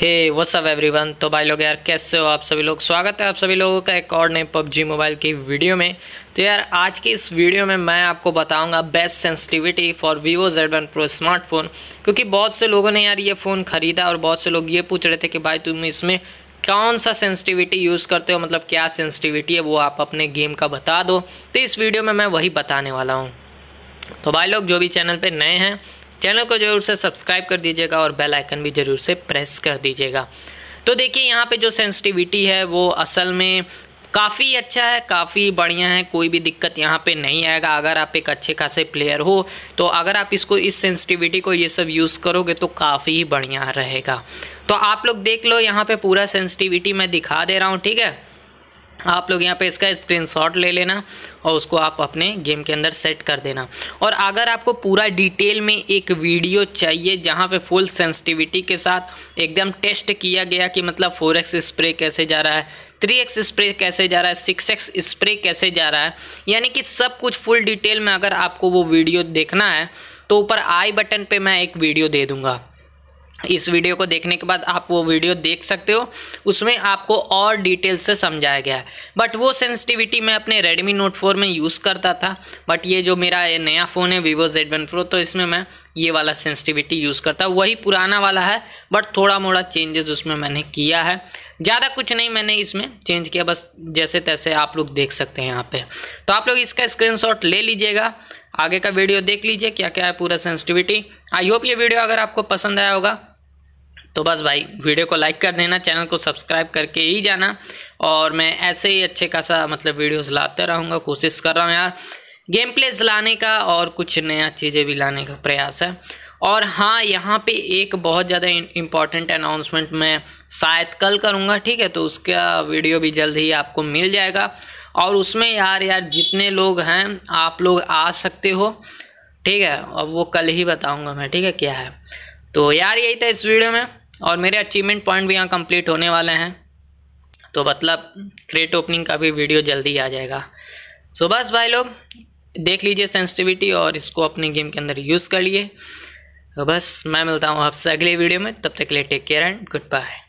हे WhatsApp everyone तो भाई लोग यार कैसे हो आप सभी लोग स्वागत है आप सभी लोगों का एक और नए पबजी मोबाइल की वीडियो में तो यार आज की इस वीडियो में मैं आपको बताऊंगा best sensitivity for Vivo Z one Pro smartphone क्योंकि बहुत से लोगों ने यार ये फ़ोन ख़रीदा और बहुत से लोग ये पूछ रहे थे कि भाई तुम इसमें कौन सा सेंसिटिविटी यूज़ करते हो मतलब क्या सेंसिटिविटी है वो आप अपने गेम का बता दो तो इस वीडियो में मैं वही बताने वाला हूँ तो भाई लोग जो भी चैनल पर नए हैं चैनल को जरूर से सब्सक्राइब कर दीजिएगा और बेल आइकन भी जरूर से प्रेस कर दीजिएगा तो देखिए यहाँ पे जो सेंसिटिविटी है वो असल में काफ़ी अच्छा है काफ़ी बढ़िया है कोई भी दिक्कत यहाँ पे नहीं आएगा अगर आप एक अच्छे खासे प्लेयर हो तो अगर आप इसको इस सेंसिटिविटी को ये सब यूज़ करोगे तो काफ़ी ही बढ़िया रहेगा तो आप लोग देख लो यहाँ पे पूरा सेंसिटिविटी मैं दिखा दे रहा हूँ ठीक है आप लोग यहाँ पे इसका स्क्रीनशॉट ले लेना और उसको आप अपने गेम के अंदर सेट कर देना और अगर आपको पूरा डिटेल में एक वीडियो चाहिए जहाँ पे फुल सेंसिटिविटी के साथ एकदम टेस्ट किया गया कि मतलब फोर एक्स स्प्रे कैसे जा रहा है थ्री एक्स स्प्रे कैसे जा रहा है सिक्स एक्स स्प्रे कैसे जा रहा है यानी कि सब कुछ फुल डिटेल में अगर आपको वो वीडियो देखना है तो ऊपर आई बटन पर मैं एक वीडियो दे दूँगा इस वीडियो को देखने के बाद आप वो वीडियो देख सकते हो उसमें आपको और डिटेल से समझाया गया है बट वो सेंसिटिविटी मैं अपने Redmi Note 4 में यूज़ करता था बट ये जो मेरा ये नया फ़ोन है Vivo Z1 Pro तो इसमें मैं ये वाला सेंसिटिविटी यूज़ करता हूँ वही पुराना वाला है बट थोड़ा मोड़ा चेंजेस उसमें मैंने किया है ज़्यादा कुछ नहीं मैंने इसमें चेंज किया बस जैसे तैसे आप लोग देख सकते हैं यहाँ पर तो आप लोग इसका स्क्रीन ले लीजिएगा आगे का वीडियो देख लीजिए क्या क्या है पूरा सेंसिटिविटी आई होप ये वीडियो अगर आपको पसंद आया होगा तो बस भाई वीडियो को लाइक कर देना चैनल को सब्सक्राइब करके ही जाना और मैं ऐसे ही अच्छे खासा मतलब वीडियोस लाते रहूँगा कोशिश कर रहा हूँ यार गेम प्लेस लाने का और कुछ नया चीज़ें भी लाने का प्रयास है और हाँ यहाँ पे एक बहुत ज़्यादा इम्पॉर्टेंट अनाउंसमेंट मैं शायद कल करूँगा ठीक है तो उसका वीडियो भी जल्द ही आपको मिल जाएगा और उसमें यार यार जितने लोग हैं आप लोग आ सकते हो ठीक है अब वो कल ही बताऊँगा मैं ठीक है क्या है तो यार यही था इस वीडियो में और मेरे अचीवमेंट पॉइंट भी यहाँ कंप्लीट होने वाले हैं तो मतलब क्रेट ओपनिंग का भी वीडियो जल्दी आ जाएगा सो बस भाई लोग देख लीजिए सेंसिटिविटी और इसको अपने गेम के अंदर यूज़ कर लिए तो बस मैं मिलता हूँ आपसे अगले वीडियो में तब तक के लिए take care and good bye